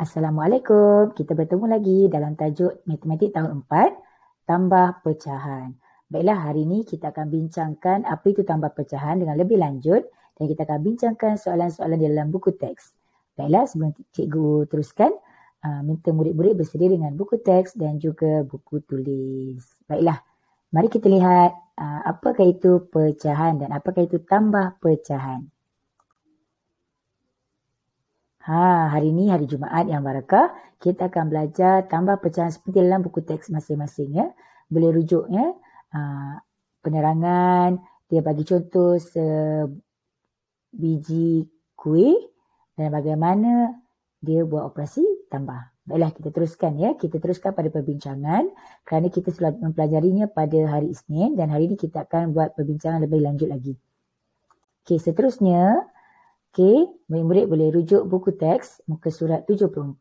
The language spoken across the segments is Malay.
Assalamualaikum. Kita bertemu lagi dalam tajuk Matematik Tahun 4, Tambah Pecahan. Baiklah, hari ini kita akan bincangkan apa itu tambah pecahan dengan lebih lanjut dan kita akan bincangkan soalan-soalan di dalam buku teks. Baiklah, sebelum cikgu teruskan, uh, minta murid-murid bersedia dengan buku teks dan juga buku tulis. Baiklah, mari kita lihat uh, apakah itu pecahan dan apakah itu tambah pecahan. Ha, hari ini hari Jumaat yang barakah. Kita akan belajar tambah pecahan seperti dalam buku teks masing-masing ya. Boleh rujuk ya. Ha, penerangan, dia bagi contoh sebiji kuih dan bagaimana dia buat operasi tambah. Baiklah kita teruskan ya. Kita teruskan pada perbincangan kerana kita sudah mempelajarinya pada hari Isnin dan hari ini kita akan buat perbincangan lebih lanjut lagi. Okey, seterusnya Okey, murid-murid boleh rujuk buku teks muka surat 74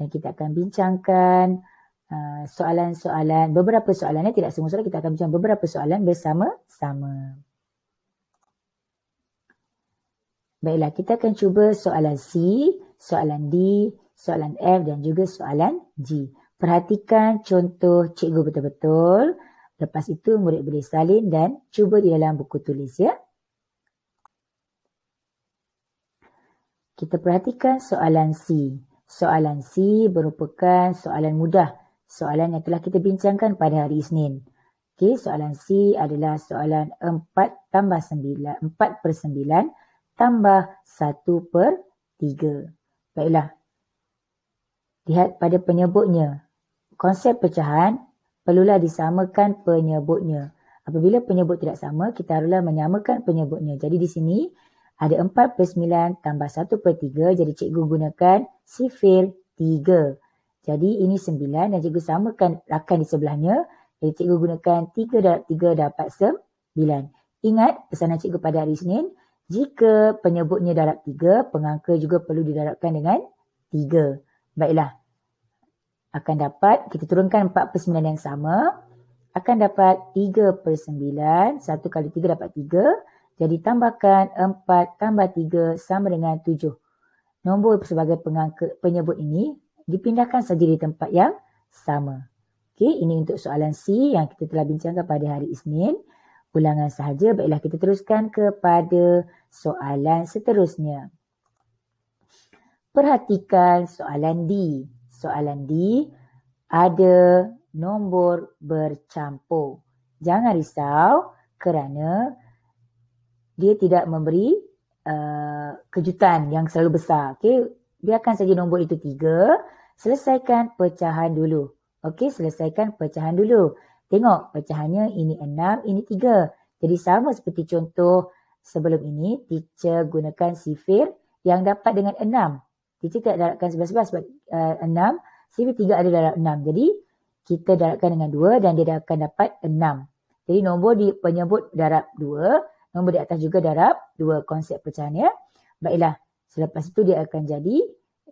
dan kita akan bincangkan uh, soalan-soalan, beberapa soalan ya, tidak semua soalan, kita akan bincang beberapa soalan bersama-sama. Baiklah, kita akan cuba soalan C, soalan D, soalan F dan juga soalan G. Perhatikan contoh cikgu betul-betul. Lepas itu murid boleh salin dan cuba di dalam buku tulis ya. Kita perhatikan soalan C. Soalan C merupakan soalan mudah. Soalan yang telah kita bincangkan pada hari Isnin. Okey, soalan C adalah soalan 4 tambah 9, 4 per 9 tambah 1 per 3. Baiklah. Lihat pada penyebutnya. Konsep pecahan perlulah disamakan penyebutnya. Apabila penyebut tidak sama, kita haruslah menyamakan penyebutnya. Jadi di sini, ada 4 per 9 tambah 1 per 3. Jadi cikgu gunakan sifil 3. Jadi ini 9 dan cikgu samakan rakan di sebelahnya. Jadi cikgu gunakan 3 darab 3 dapat 9. Ingat pesanan cikgu pada hari Senin. Jika penyebutnya darab 3, pengangka juga perlu didarabkan dengan 3. Baiklah. Akan dapat, kita turunkan 4 per 9 yang sama. Akan dapat 3 per 9. 1 kali 3 dapat 3. 3. Jadi tambahkan 4 tambah 3 sama dengan 7. Nombor sebagai pengangka penyebut ini dipindahkan saja di tempat yang sama. Okey, ini untuk soalan C yang kita telah bincangkan pada hari Isnin. Ulangan sahaja, baiklah kita teruskan kepada soalan seterusnya. Perhatikan soalan D. Soalan D ada nombor bercampur. Jangan risau kerana dia tidak memberi uh, kejutan yang selalu besar. Okey, biarkan saja nombor itu tiga. Selesaikan pecahan dulu. Okey, selesaikan pecahan dulu. Tengok pecahannya ini enam, ini tiga. Jadi sama seperti contoh sebelum ini, teacher gunakan sifir yang dapat dengan enam. Teacher tidak darabkan sebelah-sebelah sebab uh, enam. sifir tiga ada darab enam. Jadi kita darabkan dengan dua dan dia akan dapat enam. Jadi nombor di penyebut darab dua, Nombor di atas juga darab dua konsep pecahan ya. Baiklah, selepas itu dia akan jadi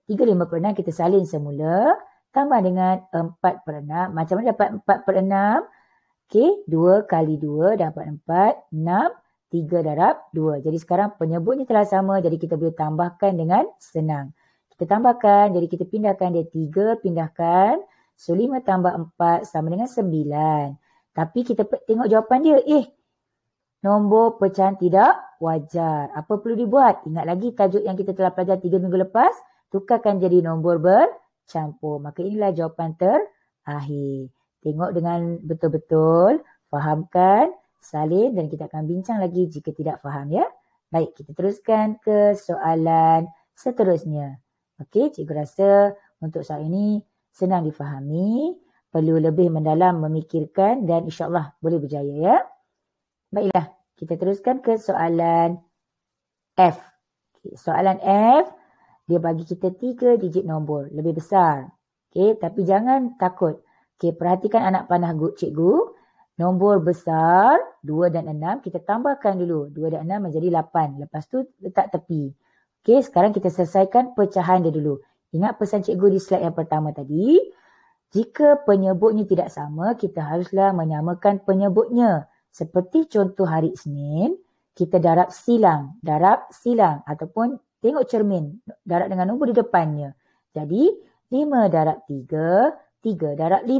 3, 5 per 6 kita salin semula. Tambah dengan 4 per 6. Macam mana dapat 4 per 6? Okey, 2 kali 2 dapat 4, 6, 3 darab 2. Jadi sekarang penyebutnya telah sama. Jadi kita boleh tambahkan dengan senang. Kita tambahkan, jadi kita pindahkan dia 3, pindahkan. So 5 tambah 4 sama dengan 9. Tapi kita tengok jawapan dia. Eh, Nombor pecahan tidak wajar. Apa perlu dibuat? Ingat lagi tajuk yang kita telah pelajar tiga minggu lepas? Tukarkan jadi nombor bercampur. Maka inilah jawapan terakhir. Tengok dengan betul-betul. Fahamkan. Salin dan kita akan bincang lagi jika tidak faham ya. Baik, kita teruskan ke soalan seterusnya. Okey, cikgu rasa untuk soal ini senang difahami. Perlu lebih mendalam memikirkan dan insyaAllah boleh berjaya ya. Baiklah, kita teruskan ke soalan F. Okay, soalan F, dia bagi kita tiga digit nombor. Lebih besar. Okay, tapi jangan takut. Okay, perhatikan anak panah cikgu. Nombor besar, dua dan enam, kita tambahkan dulu. Dua dan enam menjadi lapan. Lepas tu letak tepi. Okay, sekarang kita selesaikan pecahan dia dulu. Ingat pesan cikgu di slide yang pertama tadi. Jika penyebutnya tidak sama, kita haruslah menyamakan penyebutnya. Seperti contoh hari Senin, kita darab silang, darab silang ataupun tengok cermin, darab dengan nombor di depannya. Jadi, 5 darab 3, 3 darab 5.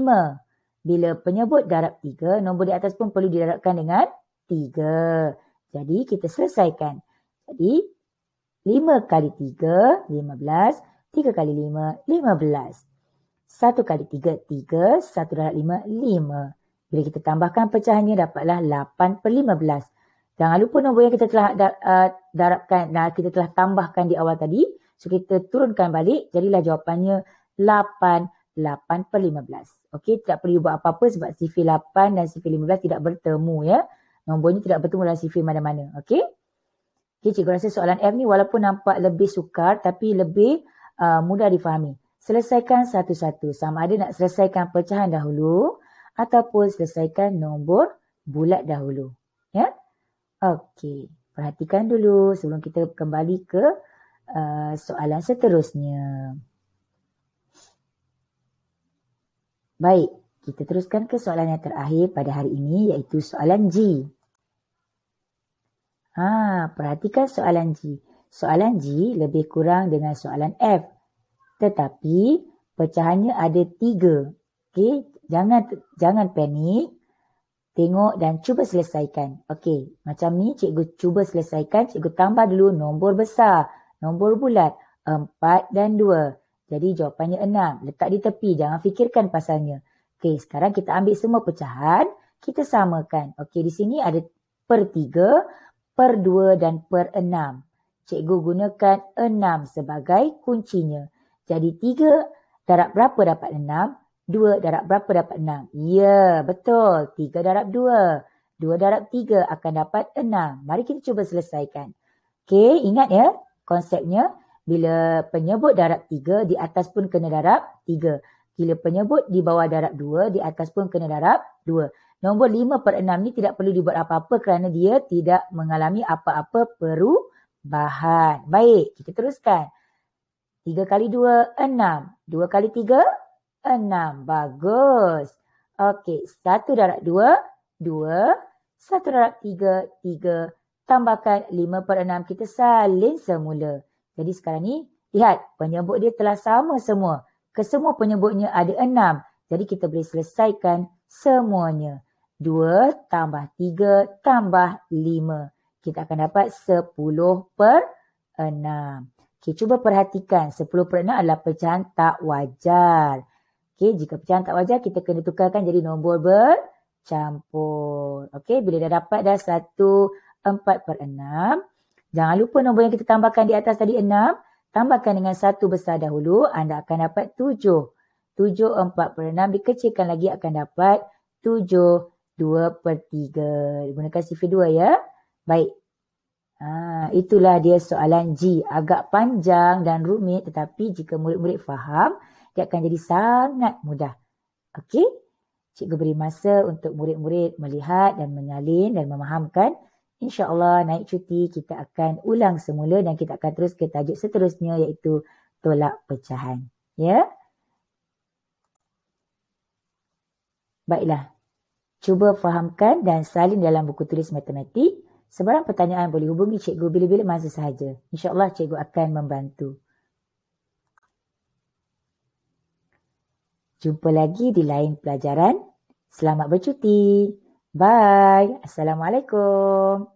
Bila penyebut darab 3, nombor di atas pun perlu didarabkan dengan 3. Jadi, kita selesaikan. Jadi, 5 kali 3, 15. 3 kali 5, 15. 1 kali 3, 3. 1 darab 5, 5. Bila kita tambahkan pecahannya dapatlah 8 per 15. Jangan lupa nombor yang kita telah uh, darabkan, kita telah tambahkan di awal tadi. So kita turunkan balik jadilah jawapannya 8, 8 per 15. Okey tidak perlu buat apa-apa sebab sifir 8 dan sifir 15 tidak bertemu ya. Nombornya tidak bertemu dalam sifir mana-mana. Okey. Okey cikgu rasa soalan F ni walaupun nampak lebih sukar tapi lebih uh, mudah difahami. Selesaikan satu-satu. Sama ada nak selesaikan pecahan dahulu ataupun selesaikan nombor bulat dahulu. Ya? Okey, perhatikan dulu sebelum kita kembali ke uh, soalan seterusnya. Baik, kita teruskan ke soalan yang terakhir pada hari ini iaitu soalan G. Ha, perhatikan soalan G. Soalan G lebih kurang dengan soalan F. Tetapi pecahannya ada tiga Okay, jangan jangan panik. Tengok dan cuba selesaikan. Okey, macam ni cikgu cuba selesaikan. Cikgu tambah dulu nombor besar. Nombor bulat. Empat dan dua. Jadi jawapannya enam. Letak di tepi. Jangan fikirkan pasalnya. Okey, sekarang kita ambil semua pecahan. Kita samakan. Okey, di sini ada per tiga, per dua dan per enam. Cikgu gunakan enam sebagai kuncinya. Jadi tiga darab berapa dapat enam? Dua darab berapa dapat enam? Ya, betul. Tiga darab dua. Dua darab tiga akan dapat enam. Mari kita cuba selesaikan. Okey, ingat ya konsepnya. Bila penyebut darab tiga, di atas pun kena darab tiga. Bila penyebut di bawah darab dua, di atas pun kena darab dua. Nombor lima per enam ni tidak perlu dibuat apa-apa kerana dia tidak mengalami apa-apa perubahan. Baik, kita teruskan. Tiga kali dua, enam. Dua kali tiga, enam. Bagus. Okey, satu darab dua, dua. Satu darab tiga, tiga. Tambahkan lima per enam. Kita salin semula. Jadi sekarang ni, lihat penyebut dia telah sama semua. Kesemua penyebutnya ada enam. Jadi kita boleh selesaikan semuanya. Dua tambah tiga tambah lima. Kita akan dapat sepuluh per enam. Okey, cuba perhatikan. Sepuluh per enam adalah pecahan tak wajar. Okey, jika pecahan tak wajar, kita kena tukarkan jadi nombor bercampur. Okey, bila dah dapat dah 1, 4 per 6. Jangan lupa nombor yang kita tambahkan di atas tadi 6. Tambahkan dengan 1 besar dahulu, anda akan dapat 7. 7, 4 per 6 dikecilkan lagi akan dapat 7, 2 per 3. Gunakan sifir 2 ya. Baik. Ha, itulah dia soalan G. Agak panjang dan rumit tetapi jika murid-murid faham, dia akan jadi sangat mudah. Okey? Cikgu beri masa untuk murid-murid melihat dan menyalin dan memahamkan. InsyaAllah naik cuti kita akan ulang semula dan kita akan terus ke tajuk seterusnya iaitu tolak pecahan. Ya? Baiklah. Cuba fahamkan dan salin dalam buku tulis matematik. Sebarang pertanyaan boleh hubungi cikgu bila-bila masa sahaja. InsyaAllah cikgu akan membantu. Jumpa lagi di lain pelajaran. Selamat bercuti. Bye. Assalamualaikum.